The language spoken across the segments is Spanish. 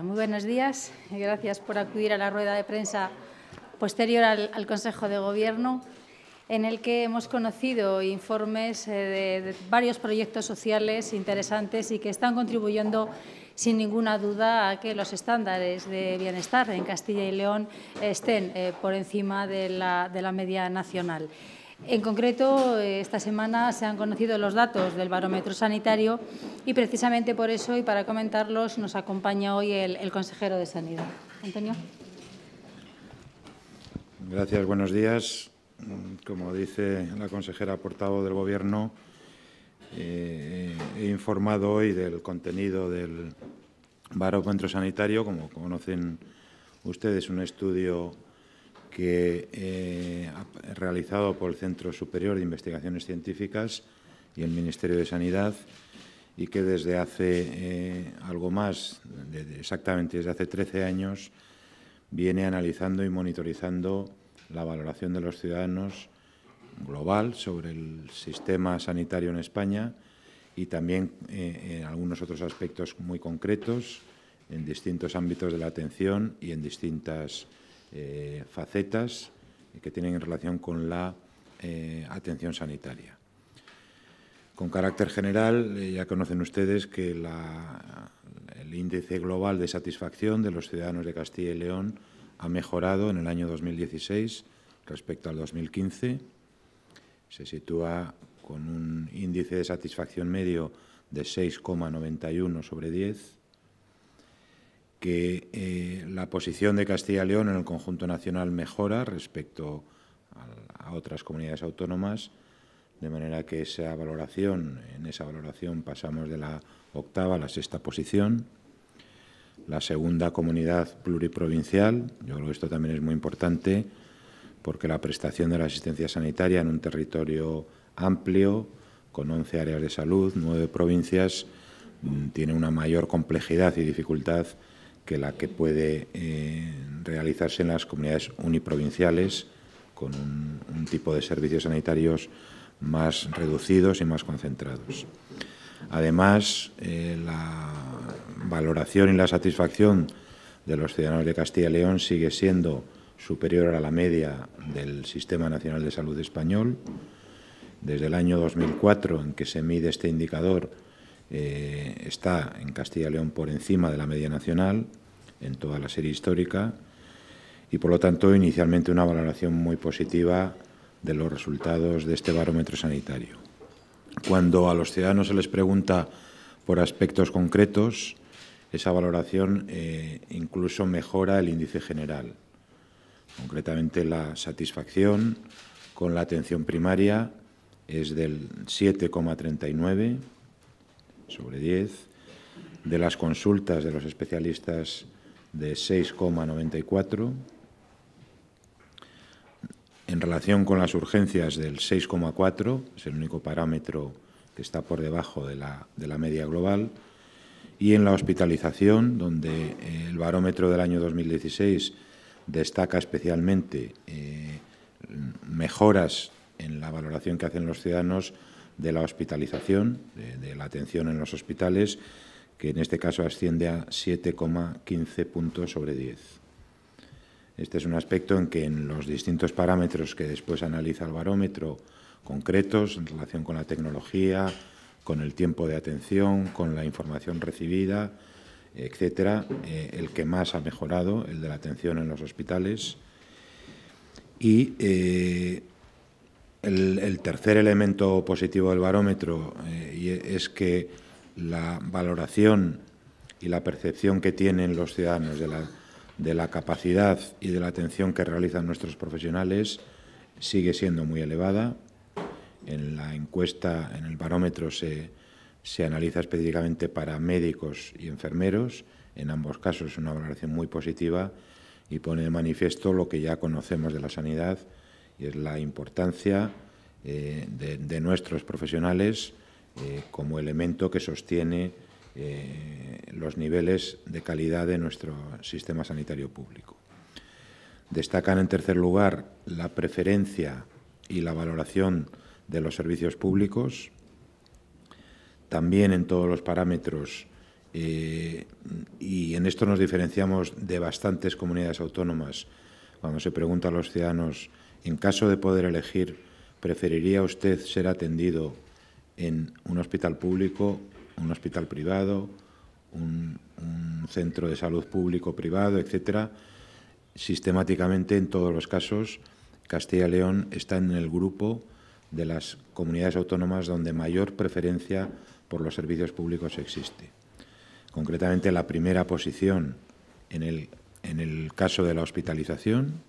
muy buenos días. Gracias por acudir a la rueda de prensa posterior al, Consejo de Gobierno, en el que hemos conocido informes eh, de, varios proyectos sociales interesantes y que están contribuyendo sin ninguna duda a que los estándares de bienestar en Castilla y León estén eh, por encima de la media nacional. En concreto, eh, esta semana se han conocido los datos del barómetro sanitario y precisamente por eso y para comentarlos nos acompaña hoy el, consejero de Sanidad. Antonio. Gracias, buenos días. Como dice la consejera portavoz del Gobierno, eh, he informado hoy del contenido del barómetro sanitario. Como conocen ustedes, un estudio que eh, realizado por el Centro Superior de Investigaciones Científicas y el Ministerio de Sanidad y que desde hace eh, algo más, de, exactamente desde hace 13 años, viene analizando y monitorizando la valoración de los ciudadanos global sobre el sistema sanitario en España y también eh, en algunos otros aspectos muy concretos en distintos ámbitos de la atención y en distintas eh, facetas que tienen en relación con la eh, atención sanitaria. Con carácter general, eh, ya conocen ustedes que el índice global de satisfacción de los ciudadanos de Castilla y León ha mejorado en el año 2016 respecto al 2015. Se sitúa con un índice de satisfacción medio de 6,91 sobre 10 que eh, la posición de Castilla y León en el conjunto nacional mejora respecto a, otras comunidades autónomas, de manera que esa valoración, en esa valoración pasamos de la octava a la sexta posición. La segunda comunidad pluriprovincial, yo creo que esto también es muy importante, porque la prestación de la asistencia sanitaria en un territorio amplio, con 11 áreas de salud, 9 provincias, mm, tiene una mayor complejidad y dificultad que la que puede eh, realizarse en las comunidades uniprovinciales con un, tipo de servicios sanitarios más reducidos y más concentrados. Además, eh, la valoración y la satisfacción de los ciudadanos de Castilla y León sigue siendo superior a la media del Sistema Nacional de Salud Español. Desde el año 2004, en que se mide este indicador, eh, está en Castilla y León por encima de la media nacional en toda la serie histórica y por lo tanto inicialmente una valoración muy positiva de los resultados de este barómetro sanitario. Cuando a los ciudadanos se les pregunta por aspectos concretos, esa valoración eh, incluso mejora el índice general, concretamente la satisfacción con la atención primaria es del 7,39 sobre 10, de las consultas de los especialistas de 6,94, en relación con las urgencias del 6,4, es el único parámetro que está por debajo de la, media global, y en la hospitalización, donde eh, el barómetro del año 2016 destaca especialmente eh, mejoras en la valoración que hacen los ciudadanos de la hospitalización, de, la atención en los hospitales, que en este caso asciende a 7,15 puntos sobre 10. Este es un aspecto en que en los distintos parámetros que después analiza el barómetro, concretos en relación con la tecnología, con el tiempo de atención, con la información recibida, etc., eh, el que más ha mejorado, el de la atención en los hospitales. Y eh, el, tercer elemento positivo del barómetro eh, e, es que la valoración y la percepción que tienen los ciudadanos de la, capacidad y de la atención que realizan nuestros profesionales sigue siendo muy elevada. En la encuesta, en el barómetro, se, se analiza específicamente para médicos y enfermeros. En ambos casos es una valoración muy positiva y pone de manifiesto lo que ya conocemos de la sanidad, y es la importancia eh, de, nuestros profesionales eh, como elemento que sostiene eh, los niveles de calidad de nuestro sistema sanitario público. Destacan, en tercer lugar, la preferencia y la valoración de los servicios públicos, también en todos los parámetros, y en esto nos diferenciamos de bastantes comunidades autónomas. Cuando se pregunta a los ciudadanos en caso de poder elegir, ¿preferiría usted ser atendido en un hospital público, un hospital privado, un, centro de salud público privado, etcétera? Sistemáticamente, en todos los casos, Castilla y León está en el grupo de las comunidades autónomas donde mayor preferencia por los servicios públicos existe. Concretamente, la primera posición en el caso de la hospitalización,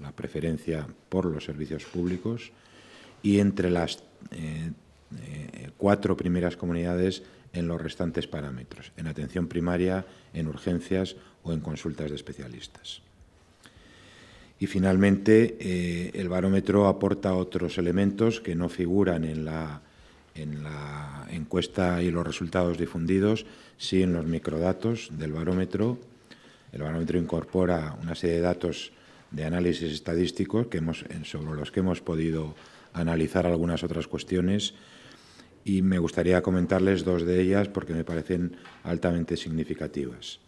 la preferencia por los servicios públicos y entre las eh, eh, cuatro primeras comunidades en los restantes parámetros, en atención primaria, en urgencias o en consultas de especialistas. Y finalmente, eh, el barómetro aporta otros elementos que no figuran en la, en la encuesta y los resultados difundidos, sino en los microdatos del barómetro. El barómetro incorpora una serie de datos de análisis estadísticos que sobre los que hemos podido analizar algunas otras cuestiones y me gustaría comentarles dos de ellas porque me parecen altamente significativas.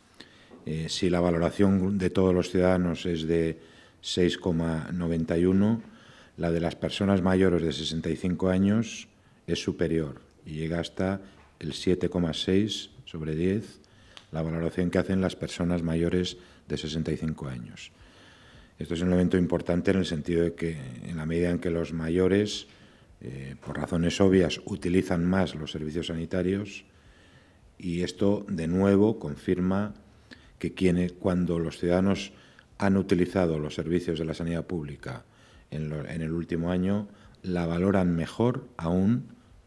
Eh, si la valoración de todos los ciudadanos es de 6,91, la de las personas mayores de 65 años es superior y llega hasta el 7,6 sobre 10, la valoración que hacen las personas mayores de 65 años. Esto es un elemento importante en el sentido de que en la medida en que los mayores, eh, por razones obvias, utilizan más los servicios sanitarios y esto de nuevo confirma que cuando los ciudadanos han utilizado los servicios de la sanidad pública en, el último año, la valoran mejor aún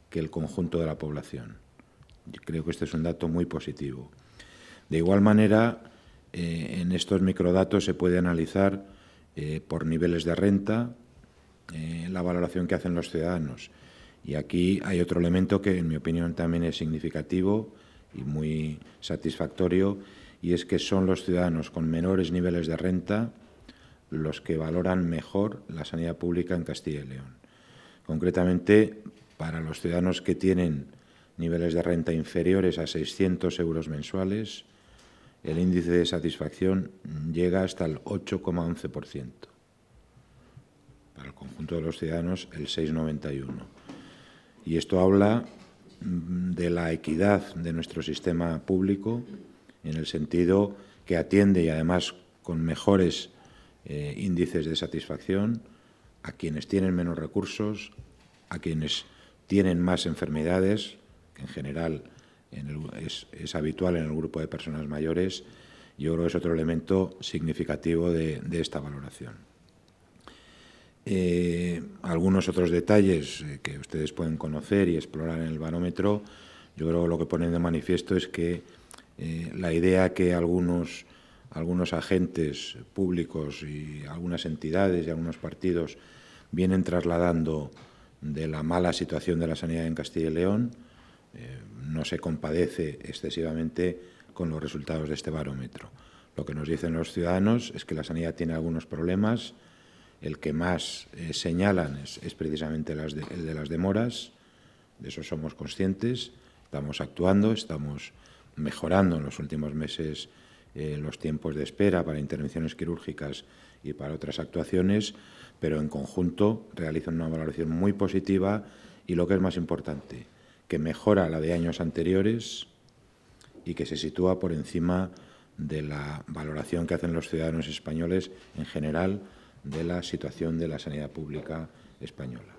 que el conjunto de la población. creo que este es un dato muy positivo. De igual manera, eh, en estos microdatos se puede analizar eh, por niveles de renta, eh, la valoración que hacen los ciudadanos. Y aquí hay otro elemento que, en mi opinión, también es significativo y muy satisfactorio, y es que son los ciudadanos con menores niveles de renta los que valoran mejor la sanidad pública en Castilla y León. Concretamente, para los ciudadanos que tienen niveles de renta inferiores a 600 euros mensuales, el índice de satisfacción llega hasta el 8,11%. Para el conjunto de los ciudadanos, el 6,91%. Y esto habla mm, de la equidad de nuestro sistema público en el sentido que atiende y además con mejores eh, índices de satisfacción a quienes tienen menos recursos, a quienes tienen más enfermedades, en general es, habitual en el grupo de personas mayores, yo creo que es otro elemento significativo de, esta valoración. Eh, algunos otros detalles eh, que ustedes pueden conocer y explorar en el barómetro, yo creo que lo que ponen de manifiesto es que eh, la idea que algunos, algunos agentes públicos y algunas entidades y algunos partidos vienen trasladando de la mala situación de la sanidad en Castilla y León, eh, no se compadece excesivamente con los resultados de este barómetro. Lo que nos dicen los ciudadanos es que la sanidad tiene algunos problemas. El que más eh, señalan es, precisamente de, el de las demoras. De eso somos conscientes. Estamos actuando, estamos mejorando en los últimos meses eh, los tiempos de espera para intervenciones quirúrgicas y para otras actuaciones, pero en conjunto realizan una valoración muy positiva y lo que es más importante, que mejora la de años anteriores y que se sitúa por encima de la valoración que hacen los ciudadanos españoles en general de la situación de la sanidad pública española.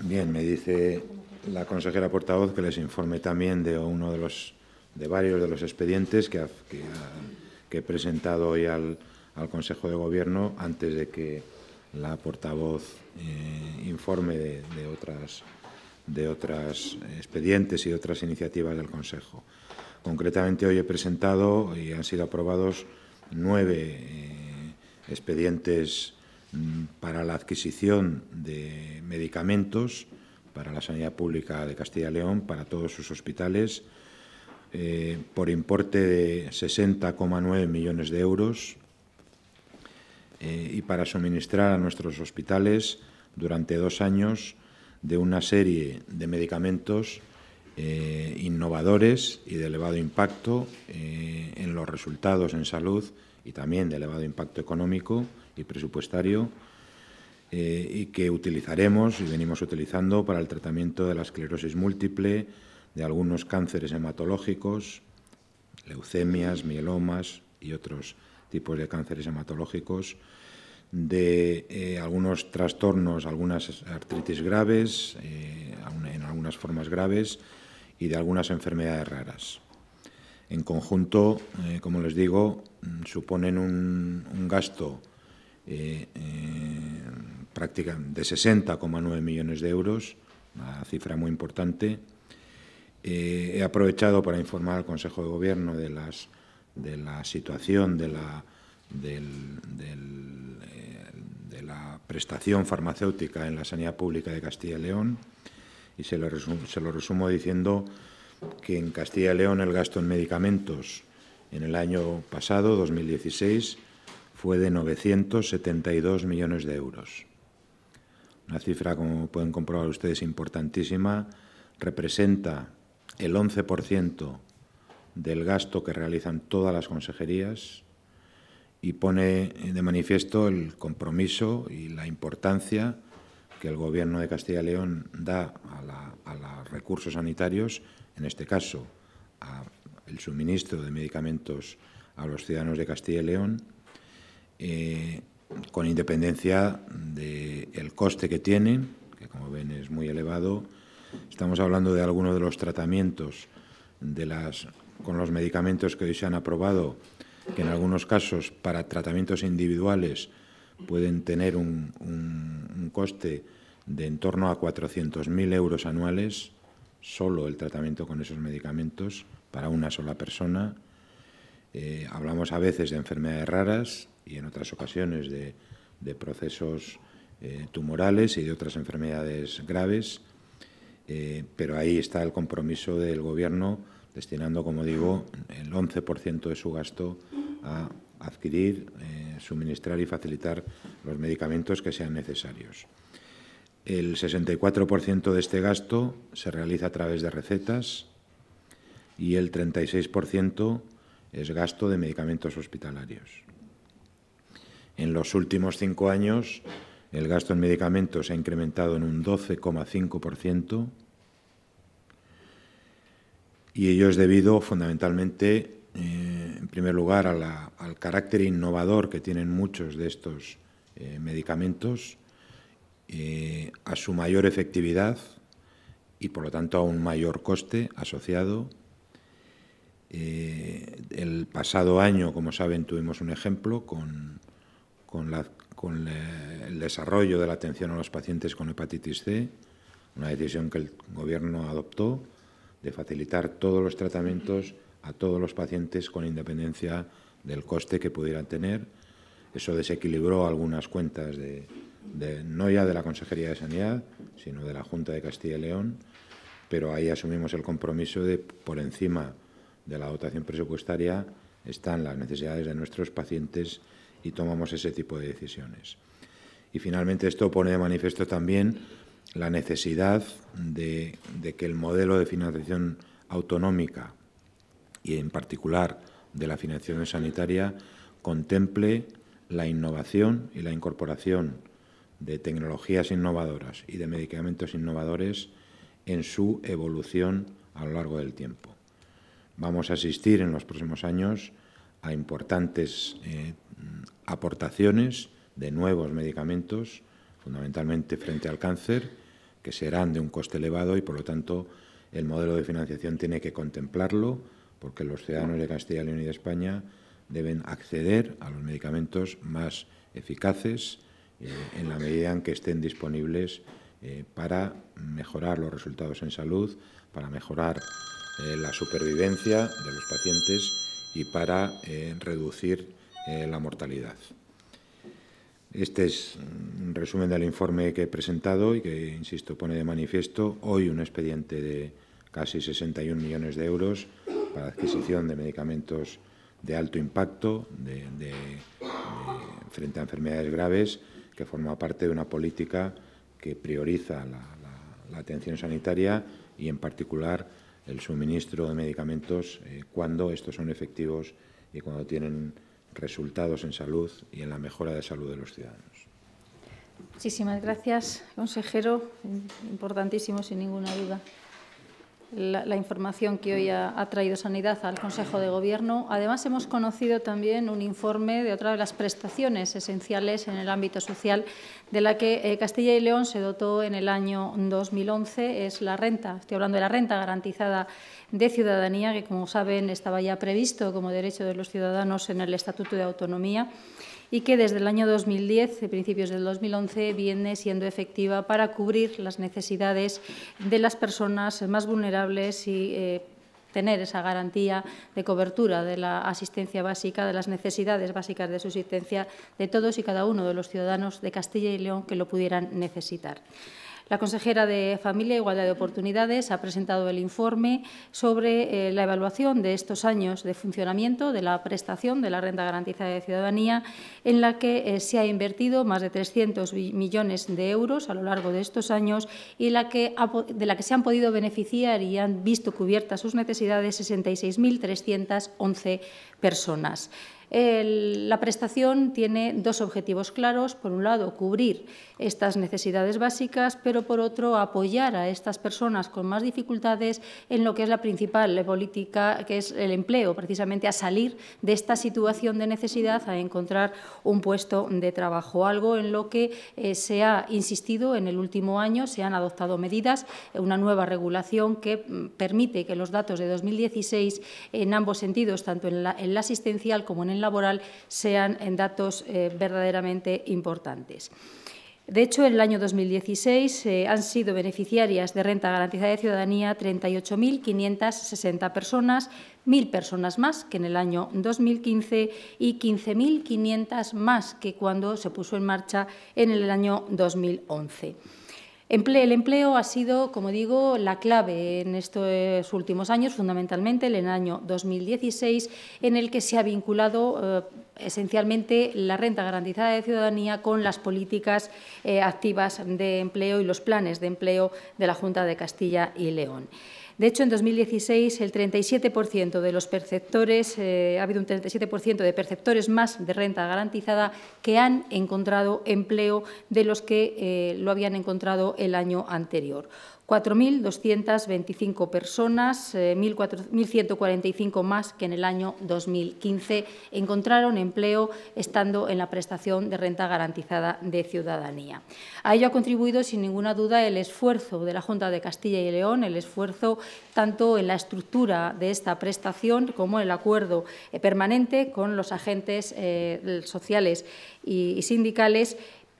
Bien, me dice la consejera portavoz que les informe también de uno de los de varios de los expedientes que, he presentado hoy al Consejo de Gobierno antes de que la portavoz eh, informe de, otras, de otras expedientes y otras iniciativas del Consejo. Concretamente, hoy he presentado y han sido aprobados nueve eh, expedientes mm, para la adquisición de medicamentos para la sanidad pública de Castilla y León, para todos sus hospitales, eh, por importe de 60,9 millones de euros, eh, y para suministrar a nuestros hospitales durante dos años de una serie de medicamentos eh, innovadores y de elevado impacto eh, en los resultados en salud y también de elevado impacto económico y presupuestario y que utilizaremos y venimos utilizando para el tratamiento de la esclerosis múltiple, de algunos cánceres hematológicos, leucemias, mielomas y otros tipos de cánceres hematológicos, de eh, algunos trastornos, algunas artritis graves, eh, en algunas formas graves y de algunas enfermedades raras. En conjunto, eh, como les digo, suponen un, gasto prácticamente de 60,9 millones de euros, una cifra muy importante. he aprovechado para informar al Consejo de Gobierno de las de la situación de la, eh, de la prestación farmacéutica en la sanidad pública de Castilla y León y se lo, se lo resumo diciendo que en Castilla y León el gasto en medicamentos en el año pasado, 2016, fue de 972 millones de euros. Una cifra, como pueden comprobar ustedes, importantísima. Representa el 11% del gasto que realizan todas las consejerías y pone de manifiesto el compromiso y la importancia que el Gobierno de Castilla y León da a, los recursos sanitarios, en este caso al suministro de medicamentos a los ciudadanos de Castilla y León, eh, con independencia del coste que tienen, que como ven es muy elevado. Estamos hablando de algunos de los tratamientos de las con los medicamentos que hoy se han aprobado, que en algunos casos para tratamientos individuales pueden tener un, coste de en torno a 400.000 euros anuales, solo el tratamiento con esos medicamentos para una sola persona. Eh, hablamos a veces de enfermedades raras y en otras ocasiones de, de procesos eh, tumorales y de otras enfermedades graves, eh, pero ahí está el compromiso del Gobierno destinando, como digo, el 11% de su gasto a adquirir, eh, suministrar y facilitar los medicamentos que sean necesarios. El 64% de este gasto se realiza a través de recetas y el 36% es gasto de medicamentos hospitalarios. En los últimos cinco años, el gasto en medicamentos se ha incrementado en un 12,5% y ello es debido fundamentalmente, eh, en primer lugar, al carácter innovador que tienen muchos de estos eh, medicamentos, eh, a su mayor efectividad y, por lo tanto, a un mayor coste asociado. el pasado año, como saben, tuvimos un ejemplo con, el desarrollo de la atención a los pacientes con hepatitis C, una decisión que el Gobierno adoptó de facilitar todos los tratamientos a todos los pacientes con independencia del coste que pudieran tener. Eso desequilibró algunas cuentas de, no ya de la Consejería de Sanidad, sino de la Junta de Castilla y León, pero ahí asumimos el compromiso de por encima de la dotación presupuestaria están las necesidades de nuestros pacientes y tomamos ese tipo de decisiones. Y finalmente esto pone de manifiesto también la necesidad de, que el modelo de financiación autonómica y en particular de la financiación sanitaria contemple la innovación y la incorporación de tecnologías innovadoras y de medicamentos innovadores en su evolución a lo largo del tiempo. Vamos a asistir en los próximos años a importantes eh, aportaciones de nuevos medicamentos fundamentalmente frente al cáncer, que serán de un coste elevado y, por lo tanto, el modelo de financiación tiene que contemplarlo, porque los ciudadanos de Castilla y León y de España deben acceder a los medicamentos más eficaces eh, en la medida en que estén disponibles eh, para mejorar los resultados en salud, para mejorar eh, la supervivencia de los pacientes y para reducir la mortalidad. Este es mm, un resumen del informe que he presentado y que, insisto, pone de manifiesto hoy un expediente de casi 61 millones de euros para adquisición de medicamentos de alto impacto frente a enfermedades graves, que forma parte de una política que prioriza la, atención sanitaria y, en particular, el suministro de medicamentos eh, cuando estos son efectivos y cuando tienen resultados en salud y en la mejora de salud de los ciudadanos. Muchísimas gracias, consejero. Importantísimo, sin ninguna duda la, información que hoy ha, traído Sanidad al Consejo de Gobierno. Además, hemos conocido también un informe de otra de las prestaciones esenciales en el ámbito social de la que eh, Castilla y León se dotó en el año 2011. Es la renta, estoy hablando de la renta garantizada de ciudadanía, que, como saben, estaba ya previsto como derecho de los ciudadanos en el Estatuto de Autonomía y que desde el año 2010, de eh, principios del 2011, viene siendo efectiva para cubrir las necesidades de las personas más vulnerables y eh, tener esa garantía de cobertura de la asistencia básica, de las necesidades básicas de subsistencia de todos y cada uno de los ciudadanos de Castilla y León que lo pudieran necesitar. La consejera de Familia e Igualdad de Oportunidades ha presentado el informe sobre eh, la evaluación de estos años de funcionamiento de la prestación de la renta garantizada de ciudadanía, en la que eh, se ha invertido más de 300 millones de euros a lo largo de estos años y de la que se han podido beneficiar y han visto cubiertas sus necesidades 66.311 personas la prestación tiene dos objetivos claros. Por un lado, cubrir estas necesidades básicas, pero por otro, apoyar a estas personas con más dificultades en lo que es la principal política, que es el empleo, precisamente a salir de esta situación de necesidad, a encontrar un puesto de trabajo. Algo en lo que eh, se ha insistido en el último año, se han adoptado medidas, una nueva regulación que mm, permite que los datos de 2016 en ambos sentidos, tanto en la, en la asistencial como en el laboral sean en datos eh, verdaderamente importantes. De hecho, en el año 2016 eh, han sido beneficiarias de renta garantizada de ciudadanía 38.560 personas, 1.000 personas más que en el año 2015 y 15.500 más que cuando se puso en marcha en el año 2011 el empleo ha sido, como digo, la clave en estos últimos años, fundamentalmente en el año 2016, en el que se ha vinculado eh, esencialmente la renta garantizada de ciudadanía con las políticas eh, activas de empleo y los planes de empleo de la Junta de Castilla y León. De hecho, en 2016, el 37% de los perceptores, eh, ha habido un 37% de perceptores más de renta garantizada que han encontrado empleo de los que eh, lo habían encontrado el año anterior. 4.225 personas, 1.145 eh, más que en el año 2015, encontraron empleo estando en la prestación de renta garantizada de ciudadanía. A ello ha contribuido, sin ninguna duda, el esfuerzo de la Junta de Castilla y León, el esfuerzo tanto en la estructura de esta prestación como en el acuerdo eh, permanente con los agentes eh, sociales y sindicales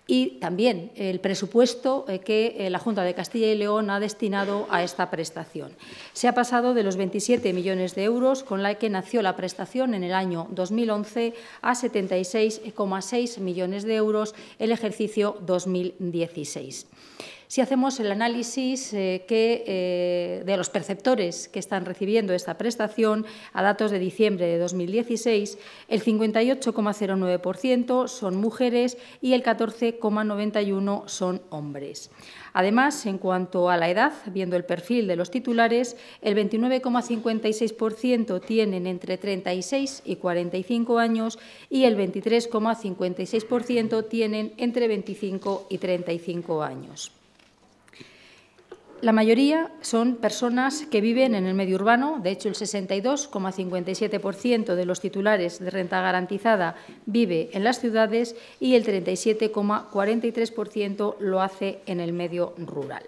y también el presupuesto eh, que eh, la Junta de Castilla y León ha destinado a esta prestación. Se ha pasado de los 27 millones de euros con la que nació la prestación en el año 2011 a 76,6 millones de euros el ejercicio 2016 si hacemos el análisis eh, eh, de los perceptores que están recibiendo esta prestación a datos de diciembre de 2016, el 58,09% son mujeres y el 14,91% son hombres. Además, en cuanto a la edad, viendo el perfil de los titulares, el 29,56% tienen entre 36 y 45 años y el 23,56% tienen entre 25 y 35 años. La mayoría son personas que viven en el medio urbano, de hecho el 62,57% de los titulares de renta garantizada vive en las ciudades y el 37,43% lo hace en el medio rural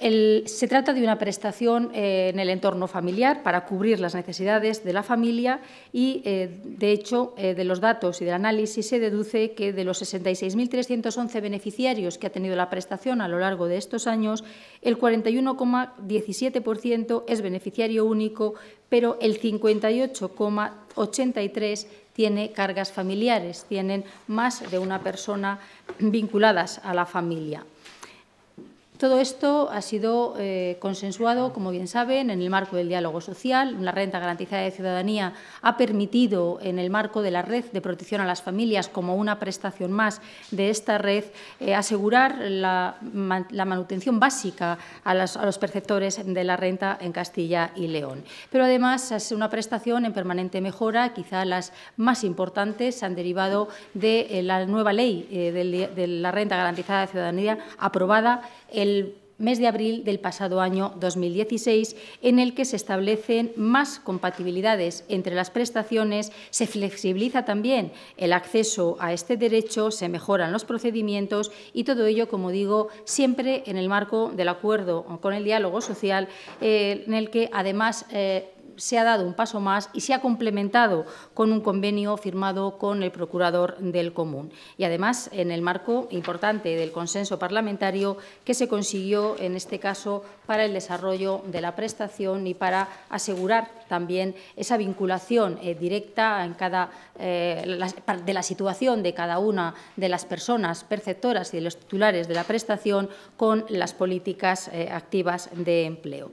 se trata de una prestación eh, en el entorno familiar para cubrir las necesidades de la familia y, eh, de hecho, eh, de los datos y del análisis se deduce que de los 66.311 beneficiarios que ha tenido la prestación a lo largo de estos años, el 41,17% es beneficiario único, pero el 58,83% tiene cargas familiares, tienen más de una persona vinculadas a la familia. Todo esto ha sido eh, consensuado, como bien saben, en el marco del diálogo social. La renta garantizada de ciudadanía ha permitido, en el marco de la red de protección a las familias, como una prestación más de esta red, eh, asegurar la, manutención básica a, los perceptores de la renta en Castilla y León. Pero además es una prestación en permanente mejora, quizá las más importantes se han derivado de eh, la nueva ley de, de la renta garantizada de ciudadanía aprobada el el mes de abril del pasado año 2016, en el que se establecen más compatibilidades entre las prestaciones, se flexibiliza también el acceso a este derecho, se mejoran los procedimientos y todo ello, como digo, siempre en el marco del acuerdo con el diálogo social, eh, en el que además eh, se ha dado un paso más y se ha complementado con un convenio firmado con el Procurador del Común. Y además, en el marco importante del consenso parlamentario que se consiguió, en este caso, para el desarrollo de la prestación y para asegurar también esa vinculación eh, directa eh, de la situación de cada una de las personas perceptoras y de los titulares de la prestación con las políticas eh, activas de empleo.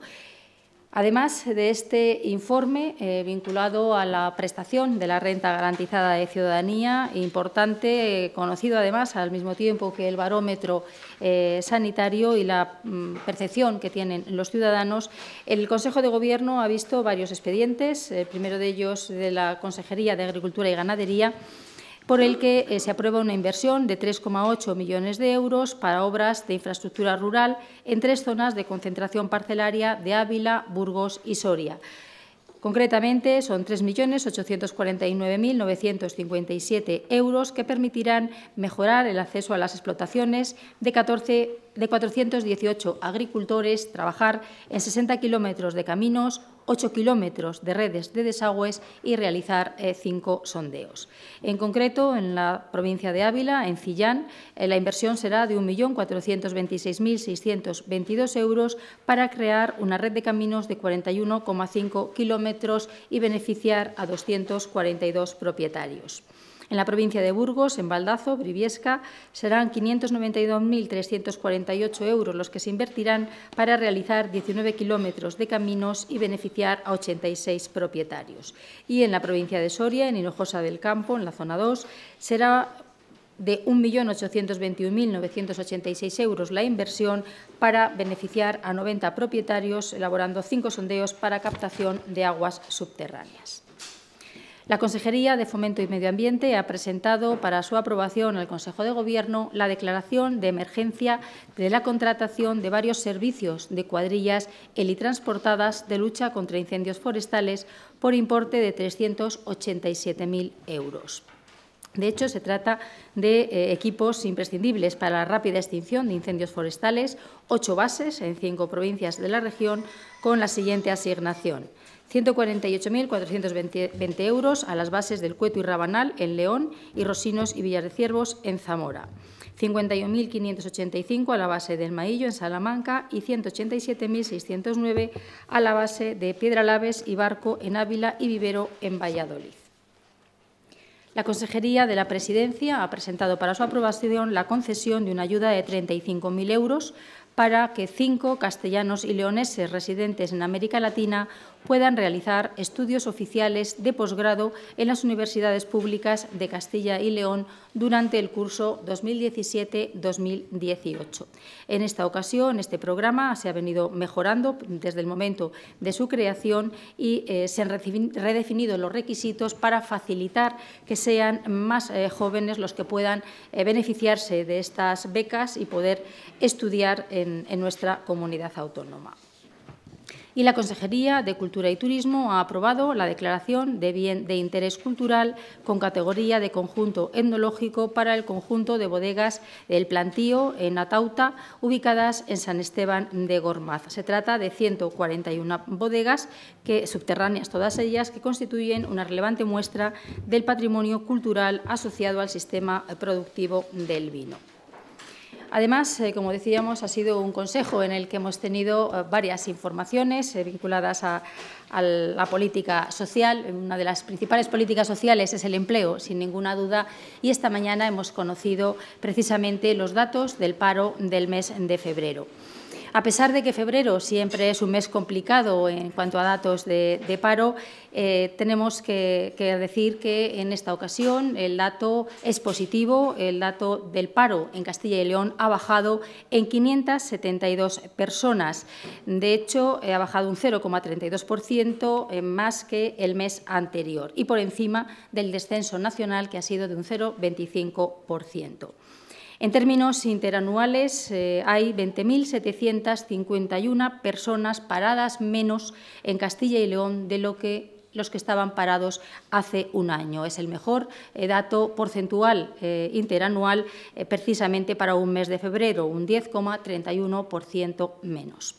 Además de este informe eh, vinculado a la prestación de la renta garantizada de ciudadanía, importante, eh, conocido además al mismo tiempo que el barómetro eh, sanitario y la mm, percepción que tienen los ciudadanos, el Consejo de Gobierno ha visto varios expedientes, el primero de ellos de la Consejería de Agricultura y Ganadería, por el que eh, se aprueba una inversión de 3,8 millones de euros para obras de infraestructura rural en tres zonas de concentración parcelaria de Ávila, Burgos y Soria. Concretamente, son 3.849.957 euros que permitirán mejorar el acceso a las explotaciones de, de 418 agricultores, trabajar en 60 kilómetros de caminos, 8 kilómetros de redes de desagües y realizar eh, cinco sondeos. En concreto, en la provincia de Ávila, en Cillán, eh, la inversión será de 1.426.622 euros para crear una red de caminos de 41,5 kilómetros y beneficiar a 242 propietarios. En la provincia de Burgos, en Baldazo, Briviesca, serán 592.348 euros los que se invertirán para realizar 19 kilómetros de caminos y beneficiar a 86 propietarios. Y en la provincia de Soria, en Hinojosa del Campo, en la zona 2, será de 1.821.986 euros la inversión para beneficiar a 90 propietarios, elaborando cinco sondeos para captación de aguas subterráneas. La Consejería de Fomento y Medio Ambiente ha presentado para su aprobación al Consejo de Gobierno la declaración de emergencia de la contratación de varios servicios de cuadrillas helitransportadas de lucha contra incendios forestales por importe de 387.000 euros. De hecho, se trata de eh, equipos imprescindibles para la rápida extinción de incendios forestales, ocho bases en cinco provincias de la región, con la siguiente asignación. 148.420 euros a las bases del Cueto y Rabanal en León y Rosinos y Villar de Ciervos en Zamora. 51.585 a la base del Maillo en Salamanca y 187.609 a la base de Piedralaves y Barco en Ávila y Vivero en Valladolid. La Consejería de la Presidencia ha presentado para su aprobación la concesión de una ayuda de 35.000 euros para que cinco castellanos y leoneses residentes en América Latina puedan realizar estudios oficiales de posgrado en las universidades públicas de Castilla y León durante el curso 2017-2018. En esta ocasión, este programa se ha venido mejorando desde el momento de su creación y eh, se han redefinido los requisitos para facilitar que sean más eh, jóvenes los que puedan eh, beneficiarse de estas becas y poder estudiar en nuestra comunidad autónoma y la Consejería de Cultura y Turismo ha aprobado la declaración de bien de interés cultural con categoría de conjunto etnológico para el conjunto de bodegas del Plantío en Atauta, ubicadas en San Esteban de Gormaz. Se trata de 141 bodegas que, subterráneas todas ellas que constituyen una relevante muestra del patrimonio cultural asociado al sistema productivo del vino. Además, eh, como decíamos, ha sido un consejo en el que hemos tenido eh, varias informaciones eh, vinculadas a, la política social. Una de las principales políticas sociales es el empleo, sin ninguna duda, y esta mañana hemos conocido precisamente los datos del paro del mes de febrero. A pesar de que febrero siempre es un mes complicado en cuanto a datos de, paro, eh, tenemos que, decir que en esta ocasión el dato es positivo, el dato del paro en Castilla y León ha bajado en 572 personas. De hecho, eh, ha bajado un 0,32% eh, más que el mes anterior y por encima del descenso nacional que ha sido de un 0,25%. En términos interanuales, eh, hay 20.751 personas paradas menos en Castilla y León de lo que los que estaban parados hace un año. Es el mejor eh, dato porcentual eh, interanual precisamente para un mes de febrero, un 10,31% menos.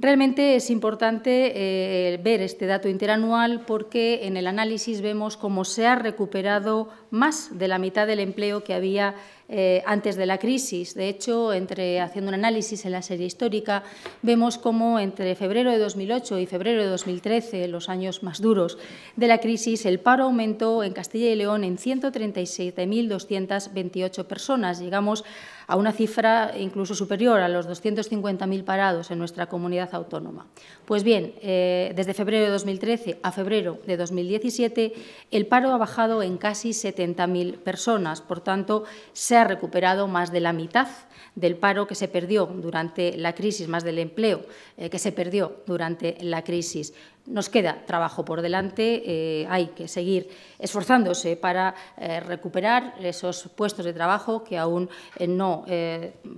Realmente es importante eh, ver este dato interanual porque en el análisis vemos cómo se ha recuperado más de la mitad del empleo que había eh, antes de la crisis. De hecho, entre, haciendo un análisis en la serie histórica, vemos cómo entre febrero de 2008 y febrero de 2013, los años más duros de la crisis, el paro aumentó en Castilla y León en 137.228 personas. Llegamos a una cifra incluso superior a los 250.000 parados en nuestra comunidad autónoma. Pues bien, eh, desde febrero de 2013 a febrero de 2017, el paro ha bajado en casi 70.000 personas. Por tanto, se ha recuperado más de la mitad del paro que se perdió durante la crisis, más del empleo eh, que se perdió durante la crisis. Nos queda trabajo por delante, eh, hay que seguir esforzándose para eh, recuperar esos puestos de trabajo que aún no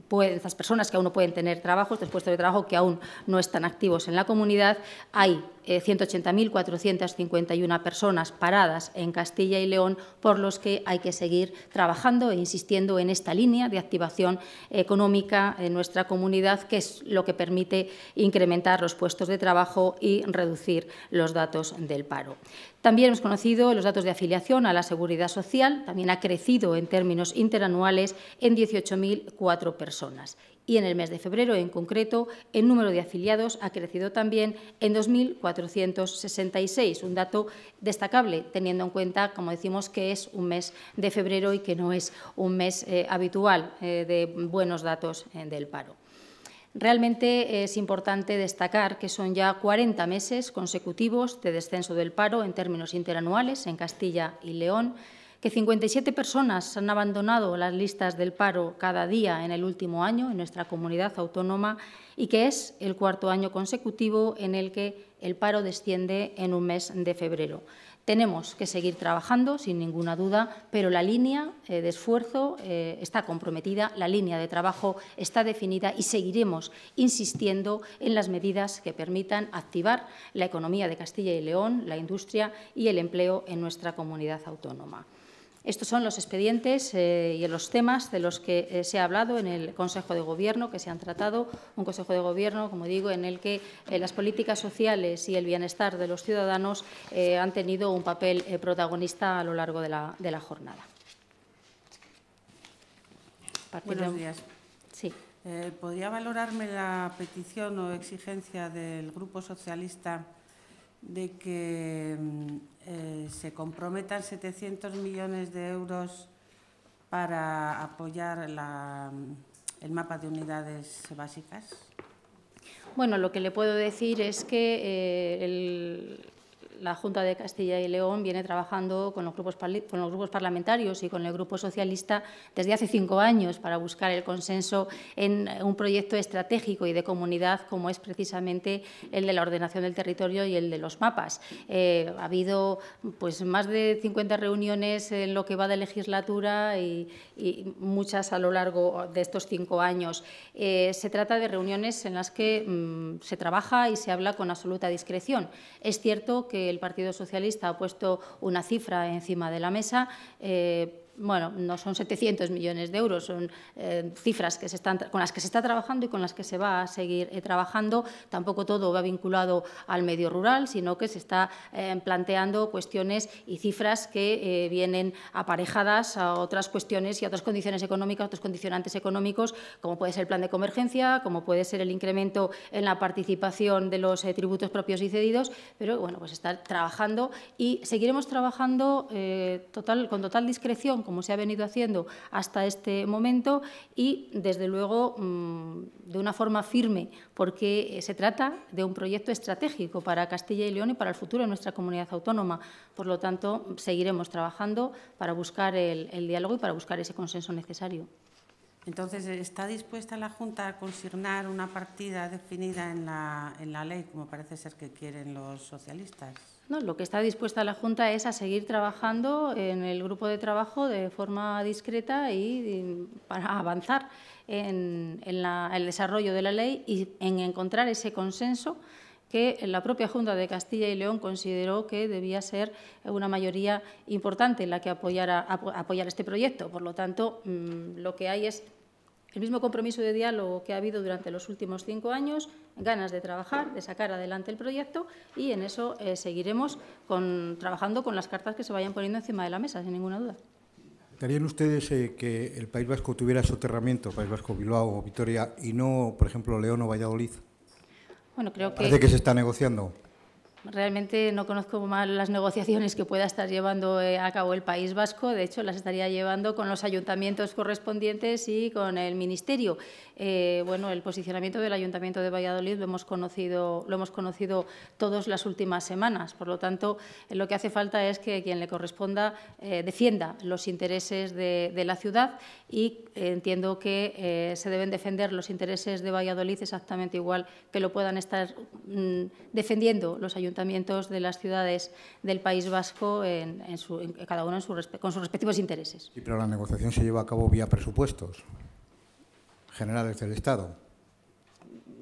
pueden, esas personas que aún no pueden tener trabajo, estos puestos de trabajo que aún no están activos en la comunidad. Hay 180.451 eh, personas paradas en Castilla y León, por los que hay que seguir trabajando e insistiendo en esta línea de activación económica en nuestra comunidad, que es lo que permite incrementar los puestos de trabajo y reducir los datos del paro. También hemos conocido los datos de afiliación a la Seguridad Social, también ha crecido en términos interanuales en 18.004 personas y en el mes de febrero en concreto el número de afiliados ha crecido también en 2.466, un dato destacable teniendo en cuenta, como decimos, que es un mes de febrero y que no es un mes eh, habitual eh, de buenos datos eh, del paro. Realmente es importante destacar que son ya 40 meses consecutivos de descenso del paro en términos interanuales en Castilla y León, que 57 personas han abandonado las listas del paro cada día en el último año en nuestra comunidad autónoma y que es el cuarto año consecutivo en el que el paro desciende en un mes de febrero. Tenemos que seguir trabajando, sin ninguna duda, pero la línea eh, de esfuerzo eh, está comprometida, la línea de trabajo está definida y seguiremos insistiendo en las medidas que permitan activar la economía de Castilla y León, la industria y el empleo en nuestra comunidad autónoma. Estos son los expedientes eh, y los temas de los que eh, se ha hablado en el Consejo de Gobierno, que se han tratado, un Consejo de Gobierno, como digo, en el que eh, las políticas sociales y el bienestar de los ciudadanos han tenido un papel protagonista a lo largo de la, jornada. Buenos días. ¿Podría valorarme la petición o exigencia del Grupo Socialista de que mm, eh, se comprometan 700 millones de euros para apoyar mm, el mapa de unidades básicas? Bueno, lo que le puedo decir es que eh, el, la Junta de Castilla y León viene trabajando con los, grupos parlamentarios y con el Grupo Socialista desde hace cinco años para buscar el consenso en un proyecto estratégico y de comunidad como es precisamente el de la ordenación del territorio y el de los mapas. Eh, ha habido pues, más de 50 reuniones en lo que va de legislatura y, muchas a lo largo de estos cinco años. Eh, se trata de reuniones en las que mm, se trabaja y se habla con absoluta discreción. Es cierto que el Partido Socialista ha puesto una cifra encima de la mesa. Eh, bueno, no son 700 millones de euros, son eh, cifras que se están, con las que se está trabajando y con las que se va a seguir eh, trabajando. Tampoco todo va vinculado al medio rural, sino que se está eh, planteando cuestiones y cifras que vienen aparejadas a otras cuestiones y a otras condiciones económicas, otros condicionantes económicos, como puede ser el plan de convergencia, como puede ser el incremento en la participación de los tributos propios y cedidos, pero bueno, pues está trabajando y seguiremos trabajando total, con total discreción como se ha venido haciendo hasta este momento y, desde luego, mm, de una forma firme, porque eh, se trata de un proyecto estratégico para Castilla y León y para el futuro de nuestra comunidad autónoma. Por lo tanto, seguiremos trabajando para buscar el, diálogo y para buscar ese consenso necesario. Entonces, ¿está dispuesta la Junta a consignar una partida definida en la, en la ley, como parece ser que quieren los socialistas? lo que está dispuesta la Junta es a seguir trabajando en el grupo de trabajo de forma discreta y, para avanzar en, el desarrollo de la ley y en encontrar ese consenso que la propia Junta de Castilla y León consideró que debía ser una mayoría importante la que apoyara, apoyar este proyecto. Por lo tanto, mm, lo que hay es el mismo compromiso de diálogo que ha habido durante los últimos cinco años, ganas de trabajar, de sacar adelante el proyecto y en eso eh, seguiremos con, trabajando con las cartas que se vayan poniendo encima de la mesa, sin ninguna duda. ¿Querían ustedes eh, que el País Vasco tuviera soterramiento, País Vasco, Bilbao o Vitoria, y no, por ejemplo, León o Valladolid? Bueno, creo que… Parece que se está negociando. Realmente no conozco mal las negociaciones que pueda estar llevando eh, a cabo el País Vasco, de hecho las estaría llevando con los ayuntamientos correspondientes y con el Ministerio. Eh, bueno, el posicionamiento del Ayuntamiento de Valladolid lo hemos, conocido, lo todos las últimas semanas, por lo tanto lo que hace falta es que quien le corresponda eh, defienda los intereses de, la ciudad y entiendo que se deben defender los intereses de Valladolid exactamente igual que lo puedan estar mm, defendiendo los ayuntamientos ayuntamientos de las ciudades del País Vasco, en, cada uno con sus respectivos intereses. Sí, pero la negociación se lleva a cabo vía presupuestos generales del Estado.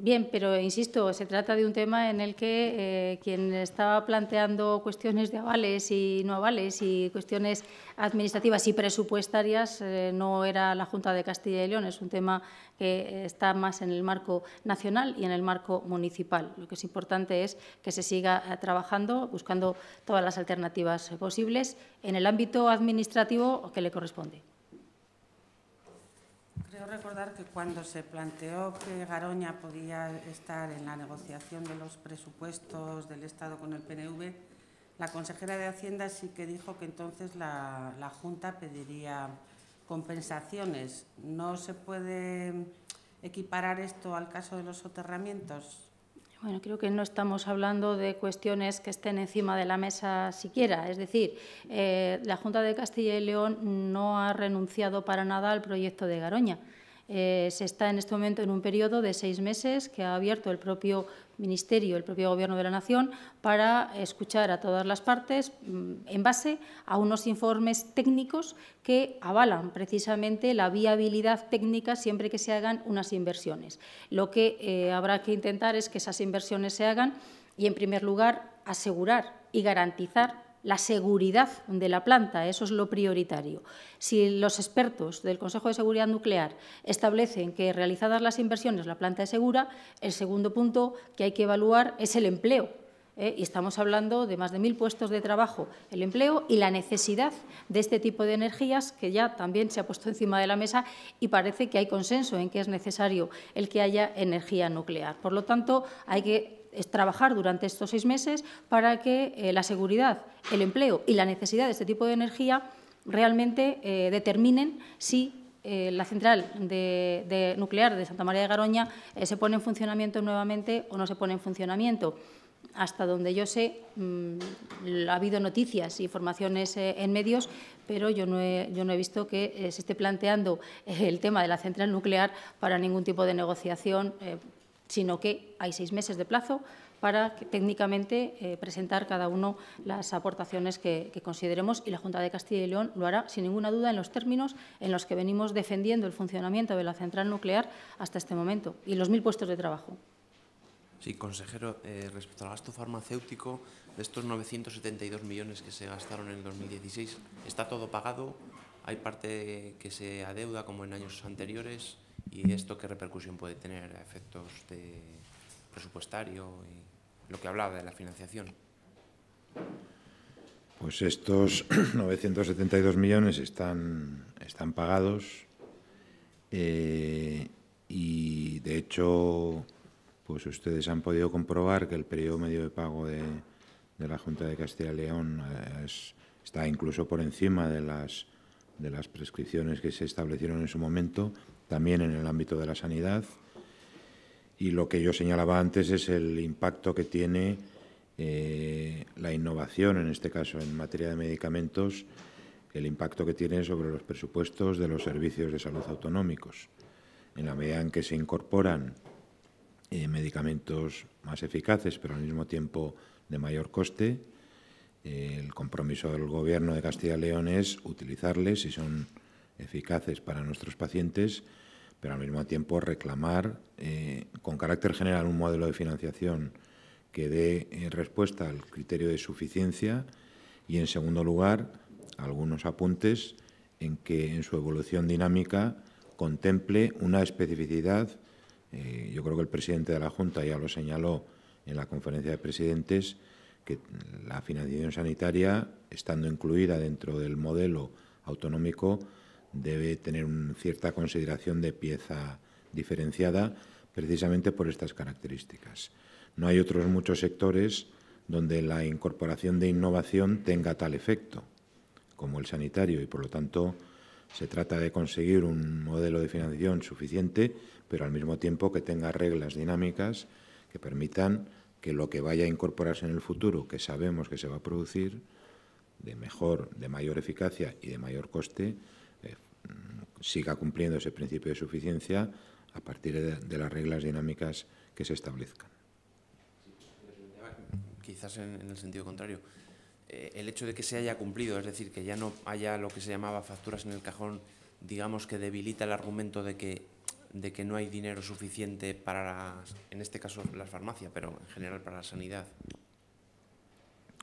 Bien, pero insisto, se trata de un tema en el que eh, quien estaba planteando cuestiones de avales y no avales y cuestiones administrativas y presupuestarias eh, no era la Junta de Castilla y León, es un tema que está más en el marco nacional y en el marco municipal. Lo que es importante es que se siga eh, trabajando, buscando todas las alternativas posibles en el ámbito administrativo que le corresponde recordar que cuando se planteó que Garoña podía estar en la negociación de los presupuestos del Estado con el PNV, la consejera de Hacienda sí que dijo que entonces la, Junta pediría compensaciones. ¿No se puede equiparar esto al caso de los soterramientos? Bueno, creo que no estamos hablando de cuestiones que estén encima de la mesa siquiera. Es decir, eh, la Junta de Castilla y León no ha renunciado para nada al proyecto de Garoña. Eh, se está en este momento en un periodo de seis meses que ha abierto el propio Ministerio, el propio Gobierno de la Nación, para escuchar a todas las partes mm, en base a unos informes técnicos que avalan precisamente la viabilidad técnica siempre que se hagan unas inversiones. Lo que eh, habrá que intentar es que esas inversiones se hagan y, en primer lugar, asegurar y garantizar la seguridad de la planta, eso es lo prioritario. Si los expertos del Consejo de Seguridad Nuclear establecen que realizadas las inversiones la planta es segura, el segundo punto que hay que evaluar es el empleo ¿eh? y estamos hablando de más de mil puestos de trabajo, el empleo y la necesidad de este tipo de energías que ya también se ha puesto encima de la mesa y parece que hay consenso en que es necesario el que haya energía nuclear. Por lo tanto, hay que es trabajar durante estos seis meses para que eh, la seguridad, el empleo y la necesidad de este tipo de energía realmente eh, determinen si eh, la central de, nuclear de Santa María de Garoña se pone en funcionamiento nuevamente o no se pone en funcionamiento. Hasta donde yo sé, mm, ha habido noticias e informaciones en medios, pero yo no he visto que se esté planteando el tema de la central nuclear para ningún tipo de negociación sino que hay seis meses de plazo para técnicamente eh, presentar cada uno las aportaciones que, consideremos y la Junta de Castilla y León lo hará sin ninguna duda en los términos en los que venimos defendiendo el funcionamiento de la central nuclear hasta este momento y los mil puestos de trabajo. Sí, consejero, eh, respecto al gasto farmacéutico, de estos 972 millones que se gastaron en 2016, ¿está todo pagado? ¿Hay parte que se adeuda como en años anteriores? ¿Y esto qué repercusión puede tener a efectos de presupuestario y lo que hablaba de la financiación? Pues estos 972 millones están, están pagados eh, y de hecho pues ustedes han podido comprobar que el periodo medio de pago de, la Junta de Castilla y León eh, está incluso por encima de las, de las prescripciones que se establecieron en su momento también en el ámbito de la sanidad. Y lo que yo señalaba antes es el impacto que tiene eh, la innovación, en este caso en materia de medicamentos, el impacto que tiene sobre los presupuestos de los servicios de salud autonómicos. En la medida en que se incorporan eh, medicamentos más eficaces, pero al mismo tiempo de mayor coste, eh, el compromiso del Gobierno de Castilla León es utilizarles si son eficaces para nuestros pacientes, pero al mismo tiempo reclamar eh, con carácter general un modelo de financiación que dé eh, respuesta al criterio de suficiencia y, en segundo lugar, algunos apuntes en que en su evolución dinámica contemple una especificidad. Eh, yo creo que el presidente de la Junta ya lo señaló en la conferencia de presidentes, que la financiación sanitaria, estando incluida dentro del modelo autonómico, debe tener cierta consideración de pieza diferenciada precisamente por estas características. No hay otros muchos sectores donde la incorporación de innovación tenga tal efecto como el sanitario y por lo tanto se trata de conseguir un modelo de financiación suficiente, pero al mismo tiempo que tenga reglas dinámicas que permitan que lo que vaya a incorporarse en el futuro, que sabemos que se va a producir, de mejor, de mayor eficacia y de mayor coste, eh, siga cumpliendo ese principio de suficiencia a partir de, las reglas dinámicas que se establezcan. Quizás en, el sentido contrario. Eh, el hecho de que se haya cumplido, es decir, que ya no haya lo que se llamaba facturas en el cajón, digamos que debilita el argumento de que, de que no hay dinero suficiente para, en este caso, las farmacias, pero en general para la sanidad.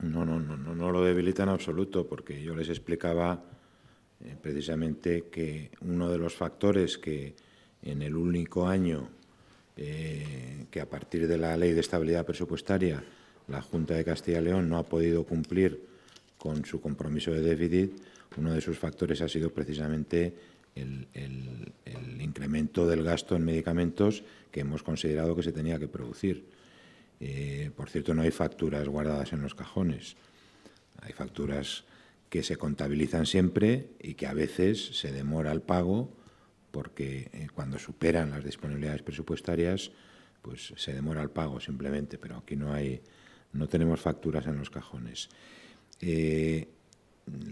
No, no, no, no, no lo debilita en absoluto, porque yo les explicaba eh, precisamente que uno de los factores que en el único año eh, que a partir de la Ley de Estabilidad Presupuestaria la Junta de Castilla y León no ha podido cumplir con su compromiso de déficit, uno de sus factores ha sido precisamente el, incremento del gasto en medicamentos que hemos considerado que se tenía que producir. Eh, por cierto, no hay facturas guardadas en los cajones. Hay facturas que se contabilizan siempre y que a veces se demora el pago porque eh, cuando superan las disponibilidades presupuestarias, pues se demora el pago simplemente, pero aquí no hay, no tenemos facturas en los cajones. Eh,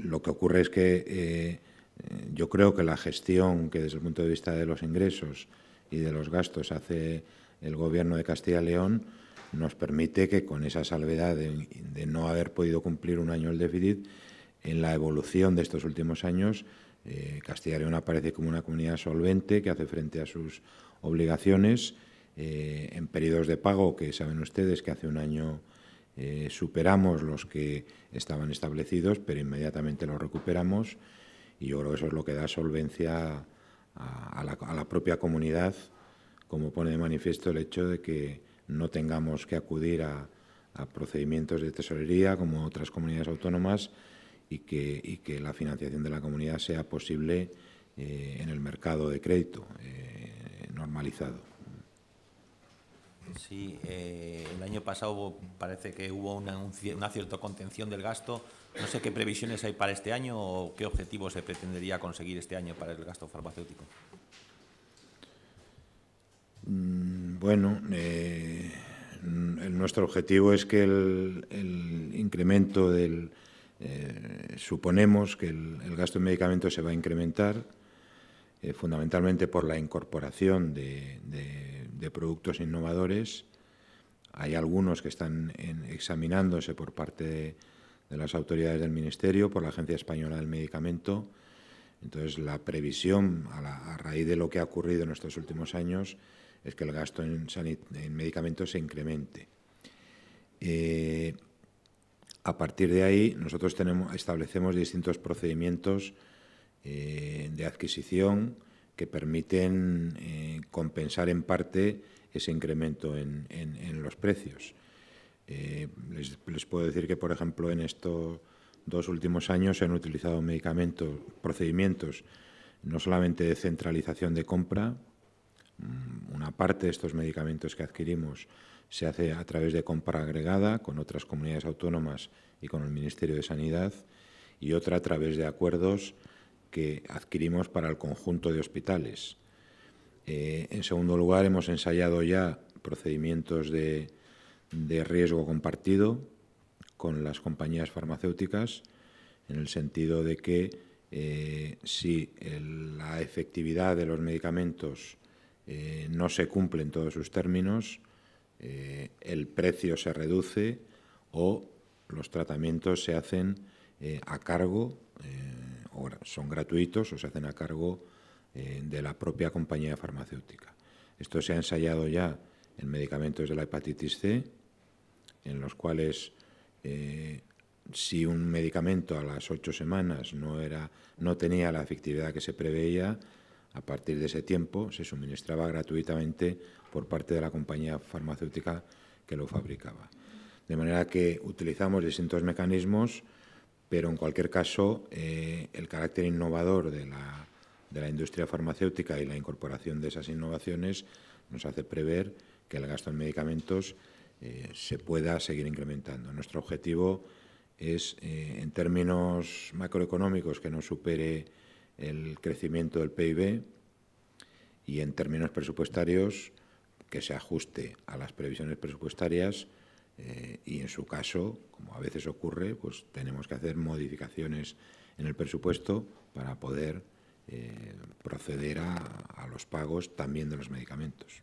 lo que ocurre es que eh, yo creo que la gestión que desde el punto de vista de los ingresos y de los gastos hace el Gobierno de Castilla y León nos permite que con esa salvedad de no haber podido cumplir un año el déficit, en la evolución de estos últimos años, eh, Castilla y León aparece como una comunidad solvente que hace frente a sus obligaciones eh, en periodos de pago que saben ustedes que hace un año eh, superamos los que estaban establecidos, pero inmediatamente los recuperamos y yo creo que eso es lo que da solvencia a, la, propia comunidad, como pone de manifiesto el hecho de que no tengamos que acudir a procedimientos de tesorería como otras comunidades autónomas y que, que la financiación de la comunidad sea posible eh, en el mercado de crédito eh, normalizado. Sí, eh, el año pasado parece que hubo una, cierta contención del gasto. No sé qué previsiones hay para este año o qué objetivo se pretendería conseguir este año para el gasto farmacéutico. Mm, bueno, nuestro objetivo es que el incremento del, eh, suponemos que el, gasto en medicamentos se va a incrementar eh, fundamentalmente por la incorporación de, productos innovadores. Hay algunos que están examinándose por parte de, las autoridades del Ministerio, por la Agencia Española del Medicamento. Entonces, la previsión a, raíz de lo que ha ocurrido en estos últimos años es que el gasto en, medicamentos se incremente. Eh, a partir de ahí, nosotros establecemos distintos procedimientos eh, de adquisición que permiten eh, compensar en parte ese incremento en, los precios. Eh, les, les, puedo decir que, por ejemplo, en estos dos últimos años se han utilizado medicamentos, procedimientos no solamente de centralización de compra, mm, una parte de estos medicamentos que adquirimos se hace a través de compra agregada con otras comunidades autónomas y con el Ministerio de Sanidad y otra a través de acuerdos que adquirimos para el conjunto de hospitales. Eh, en segundo lugar, hemos ensayado ya procedimientos de, riesgo compartido con las compañías farmacéuticas, en el sentido de que eh, si la efectividad de los medicamentos eh, no se cumple en todos sus términos, eh, el precio se reduce o los tratamientos se hacen eh, a cargo, eh, o son gratuitos o se hacen a cargo de la propia compañía farmacéutica. Esto se ha ensayado ya en medicamentos de la hepatitis C, en los cuales si un medicamento a las ocho semanas no, era, no tenía la efectividad que se preveía, a partir de ese tiempo se suministraba gratuitamente por parte de la compañía farmacéutica que lo fabricaba. De manera que utilizamos distintos mecanismos, pero en cualquier caso eh, el carácter innovador de la, industria farmacéutica y la incorporación de esas innovaciones nos hace prever que el gasto en medicamentos eh, se pueda seguir incrementando. Nuestro objetivo es, eh, en términos macroeconómicos, que no supere el crecimiento del PIB y en términos presupuestarios, que se ajuste a las previsiones presupuestarias eh, y, en su caso, como a veces ocurre, pues tenemos que hacer modificaciones en el presupuesto para poder eh, proceder a los pagos también de los medicamentos.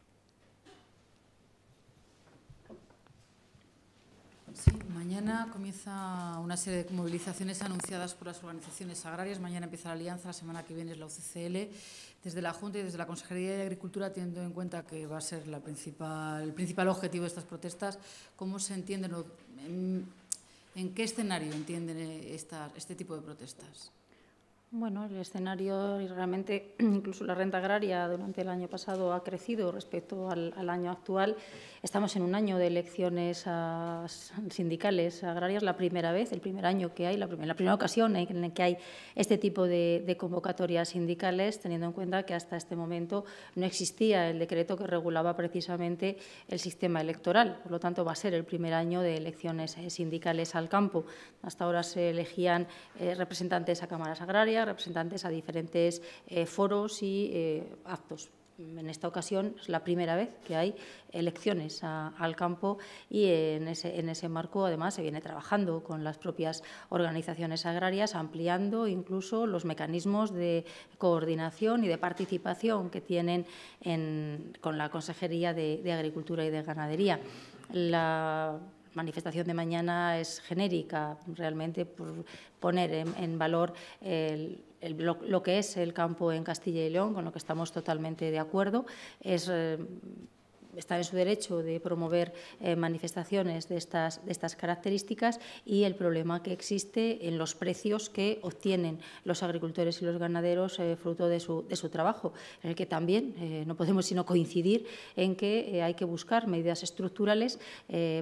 Sí, mañana comienza una serie de movilizaciones anunciadas por las organizaciones agrarias. Mañana empieza la Alianza, la semana que viene es la UCCL. Desde la Junta y desde la Consejería de Agricultura, teniendo en cuenta que va a ser la principal, el principal objetivo de estas protestas, ¿cómo se entienden, en, qué escenario entienden eh, este tipo de protestas? Bueno, el escenario y realmente incluso la renta agraria durante el año pasado ha crecido respecto al, año actual. Estamos en un año de elecciones sindicales agrarias, la primera vez, el primer año que hay, la, la primera ocasión en la que hay este tipo de, convocatorias sindicales, teniendo en cuenta que hasta este momento no existía el decreto que regulaba precisamente el sistema electoral. Por lo tanto, va a ser el primer año de elecciones eh, sindicales al campo. Hasta ahora se elegían eh, representantes a cámaras agrarias representantes a diferentes eh, foros y eh, actos. En esta ocasión es la primera vez que hay elecciones al campo y en ese, marco, además, se viene trabajando con las propias organizaciones agrarias, ampliando incluso los mecanismos de coordinación y de participación que tienen con la Consejería de, de Agricultura y de Ganadería. La manifestación de mañana es genérica, realmente por poner en, valor el, lo, que es el campo en Castilla y León, con lo que estamos totalmente de acuerdo. Es eh, está en su derecho de promover eh, manifestaciones de estas, de estas características y el problema que existe en los precios que obtienen los agricultores y los ganaderos eh, fruto de su, de su, trabajo, en el que también eh, no podemos sino coincidir en que hay que buscar medidas estructurales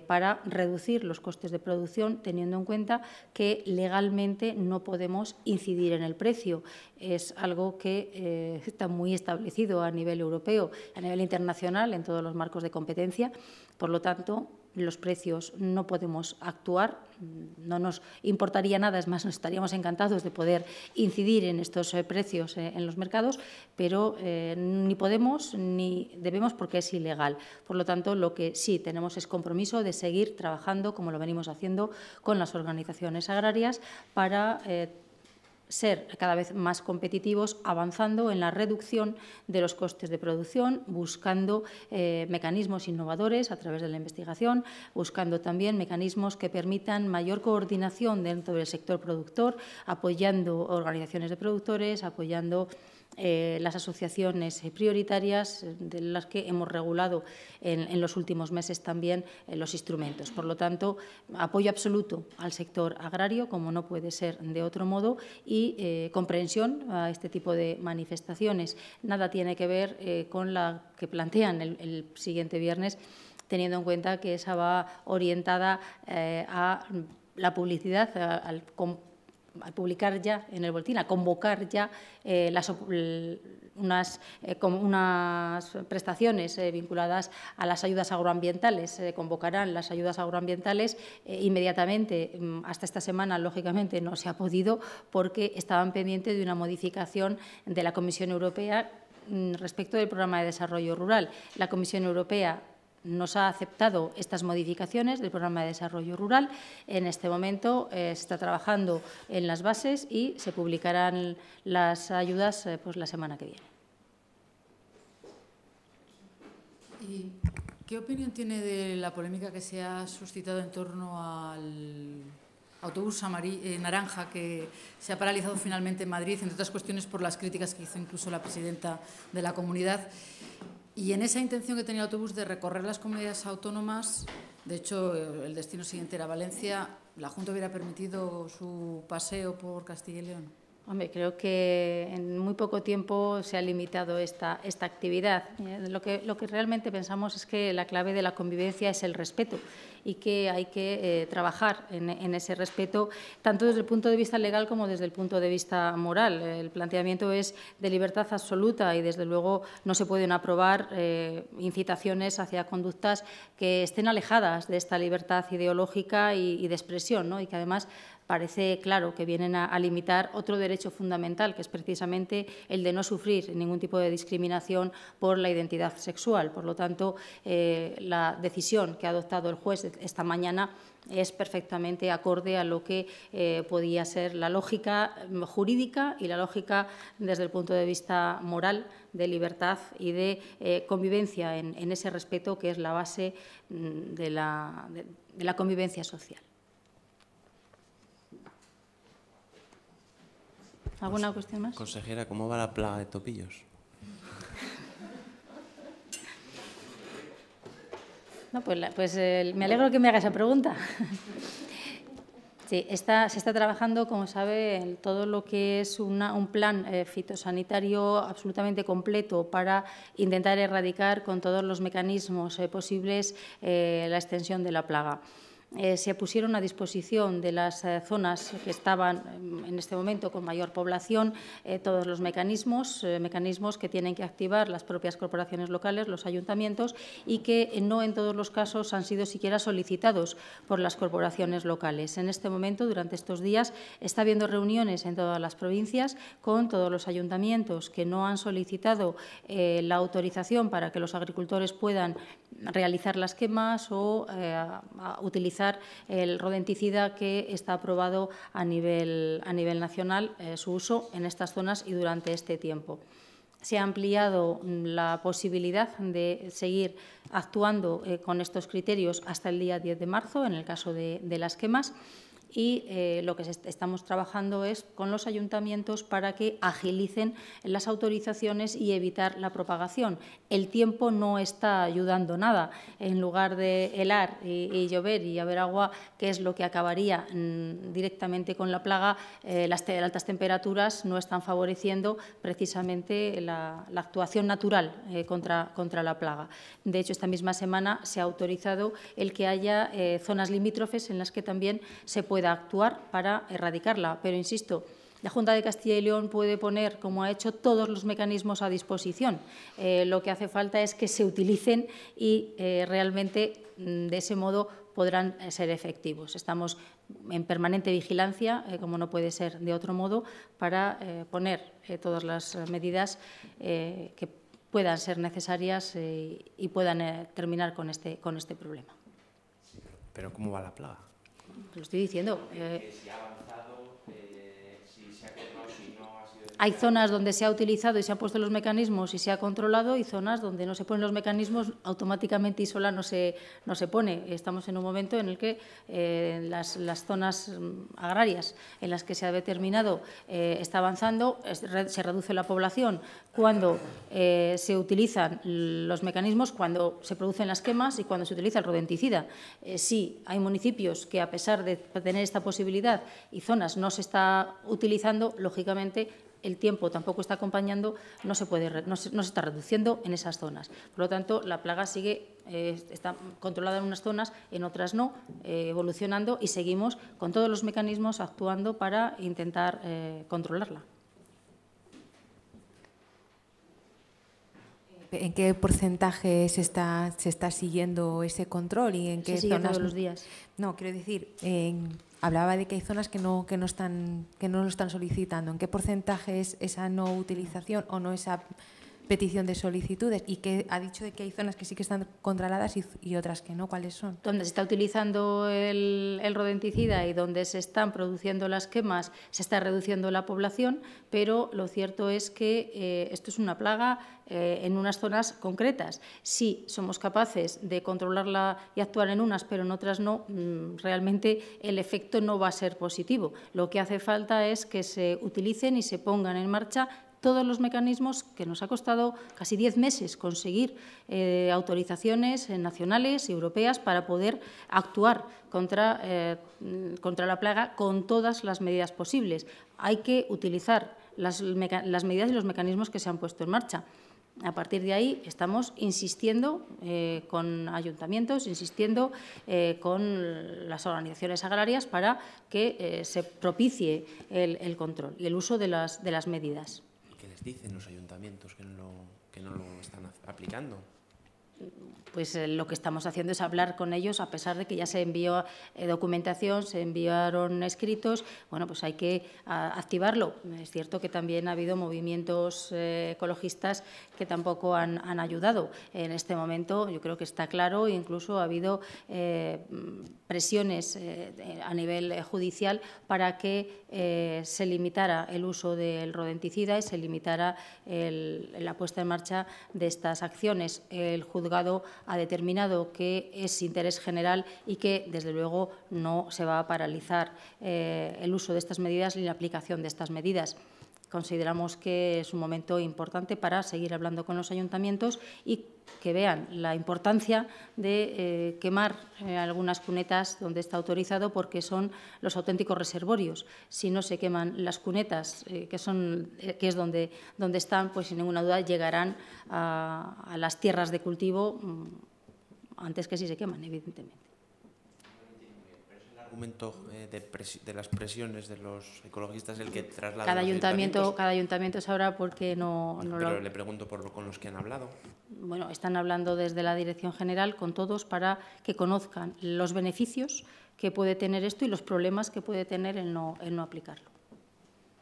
para reducir los costes de producción, teniendo en cuenta que legalmente no podemos incidir en el precio. Es algo que está muy establecido a nivel europeo, a nivel internacional, en todos los marcos de competencia. Por lo tanto, los precios no podemos actuar, no nos importaría nada, es más, nos estaríamos encantados de poder incidir en estos eh, precios eh, en los mercados, pero eh, ni podemos ni debemos porque es ilegal. Por lo tanto, lo que sí tenemos es compromiso de seguir trabajando, como lo venimos haciendo, con las organizaciones agrarias para ser cada vez más competitivos avanzando en la reducción de los costes de producción, buscando eh, mecanismos innovadores a través de la investigación, buscando también mecanismos que permitan mayor coordinación dentro del sector productor, apoyando organizaciones de productores, apoyando eh, las asociaciones prioritarias eh, de las que hemos regulado en, los últimos meses también eh, los instrumentos. Por lo tanto, apoyo absoluto al sector agrario, como no puede ser de otro modo, y comprensión a este tipo de manifestaciones. Nada tiene que ver con la que plantean el, siguiente viernes teniendo en cuenta que esa va orientada a la publicidad, al, publicar ya en el boletín, a convocar ya eh, las, unas, eh, unas, prestaciones eh, vinculadas a las ayudas agroambientales. Se convocarán las ayudas agroambientales inmediatamente. Mm, hasta esta semana, lógicamente, no se ha podido porque estaban pendientes de una modificación de la Comisión Europea mm, respecto del programa de desarrollo rural. La Comisión Europea nos ha aceptado estas modificaciones del programa de desarrollo rural. En este momento eh, está trabajando en las bases y se publicarán las ayudas eh, pues, la semana que viene. qué opinión tiene de la polémica que se ha suscitado en torno al autobús eh, naranja que se ha paralizado finalmente en Madrid, entre otras cuestiones por las críticas que hizo incluso la presidenta de la comunidad? Y en esa intención que tenía el autobús de recorrer las comunidades autónomas, de hecho eh, el destino siguiente era Valencia, la Junta hubiera permitido su paseo por Castilla y León. Hombre, creo que en muy poco tiempo se ha limitado esta, esta actividad. Eh, lo, que, lo que realmente pensamos es que la clave de la convivencia es el respeto y que hay que eh, trabajar en, ese respeto, tanto desde el punto de vista legal como desde el punto de vista moral. El planteamiento es de libertad absoluta y, desde luego, no se pueden aprobar eh, incitaciones hacia conductas que estén alejadas de esta libertad ideológica y, de expresión ¿no? y que, además, parece claro que vienen a, limitar otro derecho fundamental, que es precisamente el de no sufrir ningún tipo de discriminación por la identidad sexual. Por lo tanto, eh, la decisión que ha adoptado el juez esta mañana es perfectamente acorde a lo que eh, podía ser la lógica jurídica y la lógica desde el punto de vista moral de libertad y de eh, convivencia en, ese respeto que es la base mm, de la convivencia social. ¿Alguna cuestión más? Consejera, ¿cómo va la plaga de topillos? No, pues, pues eh, me alegro que me haga esa pregunta. sí, está, se está trabajando, como sabe, todo lo que es un plan eh, fitosanitario absolutamente completo para intentar erradicar con todos los mecanismos eh, posibles la extensión de la plaga. Eh, se pusieron a disposición de las eh, zonas que estaban em, en este momento con mayor población eh, todos los mecanismos, mecanismos que tienen que activar las propias corporaciones locales, los ayuntamientos y que no en todos los casos han sido siquiera solicitados por las corporaciones locales. En este momento, durante estos días, está habiendo reuniones en todas las provincias con todos los ayuntamientos que no han solicitado la autorización para que los agricultores puedan realizar las quemas o eh, utilizar el rodenticida que está aprobado a nivel, a nivel nacional, eh, su uso en estas zonas y durante este tiempo. Se ha ampliado mm, la posibilidad de seguir actuando eh, con estos criterios hasta el día 10 de marzo, en el caso de las quemas y eh, lo que estamos trabajando es con los ayuntamientos para que agilicen las autorizaciones y evitar la propagación. El tiempo no está ayudando nada. En lugar de helar y, llover y haber agua, que es lo que acabaría mm, directamente con la plaga, eh, las altas temperaturas no están favoreciendo precisamente la, actuación natural eh, contra, contra la plaga. De hecho, esta misma semana se ha autorizado el que haya zonas limítrofes en las que también se puede actuar para erradicarla. Pero, insisto, la Junta de Castilla y León puede poner, como ha hecho, todos los mecanismos a disposición. Eh, lo que hace falta es que se utilicen y eh, realmente mm, de ese modo podrán eh, ser efectivos. Estamos en permanente vigilancia, como no puede ser de otro modo, para poner todas las medidas que puedan ser necesarias y puedan terminar con este, con este problema. Pero ¿cómo va la plaga? lo estoy diciendo. Eh, hay zonas donde se ha utilizado y se han puesto los mecanismos y se ha controlado y zonas donde no se ponen los mecanismos automáticamente y sola no se, no se pone. Estamos en un momento en el que eh, las, zonas mm, agrarias en las que se ha determinado eh, está avanzando, se reduce la población cuando eh, se utilizan los mecanismos, cuando se producen las quemas y cuando se utiliza el rodenticida. Si hay municipios que a pesar de tener esta posibilidad y zonas no se está utilizando, lógicamente el tiempo tampoco está acompañando, no se, puede, está reduciendo en esas zonas. Por lo tanto, la plaga sigue, eh, está controlada en unas zonas, en otras no, eh, evolucionando y seguimos con todos los mecanismos actuando para intentar eh, controlarla. en qué porcentaje se está, se está siguiendo ese control y en qué zonas... todos los días. No, quiero decir, hablaba de que hay zonas que no, que, no están, que no lo están solicitando. ¿En qué porcentaje es esa no utilización o no esa petición de solicitudes y que ha dicho de que hay zonas que sí que están controladas y, otras que no. ¿Cuáles son? Donde se está utilizando el, rodenticida y donde se están produciendo las quemas, se está reduciendo la población, pero lo cierto es que eh, esto es una plaga eh, en unas zonas concretas. Si somos capaces de controlarla y actuar en unas, pero en otras no, mm, realmente el efecto no va a ser positivo. Lo que hace falta es que se utilicen y se pongan en marcha todos los mecanismos que nos ha costado casi diez meses conseguir eh, autorizaciones nacionales y europeas para poder actuar contra, eh, contra la plaga con todas las medidas posibles. Hay que utilizar las, medidas y los mecanismos que se han puesto en marcha. A partir de ahí estamos insistiendo eh, con ayuntamientos, insistiendo con las organizaciones agrarias para que se propicie el, el, control y el uso de las, de las medidas dicen los ayuntamientos que no que no lo están aplicando? Mm, pues eh, lo que estamos haciendo es hablar con ellos, a pesar de que ya se envió eh, documentación, se enviaron escritos, bueno, pues hay que activarlo. Es cierto que también ha habido movimientos eh, ecologistas que tampoco han, ayudado. En este momento yo creo que está claro, incluso ha habido presiones a nivel judicial para que se limitara el uso del rodenticida y se limitara la puesta en marcha de estas acciones. El juzgado ha determinado que es interés general y que, desde luego, no se va a paralizar eh, el uso de estas medidas ni la aplicación de estas medidas consideramos que es un momento importante para seguir hablando con los ayuntamientos y que vean la importancia de eh, quemar eh, algunas cunetas donde está autorizado porque son los auténticos reservorios. Si no se queman las cunetas, eh, que, son, que es donde, donde están, pues sin ninguna duda llegarán a, a las tierras de cultivo mm, antes que si se queman, evidentemente argumento eh, de, de las presiones de los ecologistas el que traslada. Cada ayuntamiento, cada ayuntamiento sabrá por qué no, no Pero le pregunto por lo, con los que han hablado. Bueno, están hablando desde la Dirección General con todos para que conozcan los beneficios que puede tener esto y los problemas que puede tener el no, no aplicarlo.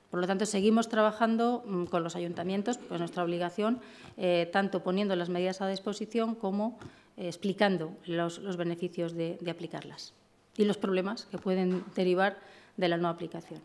Por lo tanto, seguimos trabajando mm, con los ayuntamientos, pues nuestra obligación, eh, tanto poniendo las medidas a disposición como eh, explicando los, beneficios de aplicarlas y los problemas que pueden derivar de la nueva aplicación.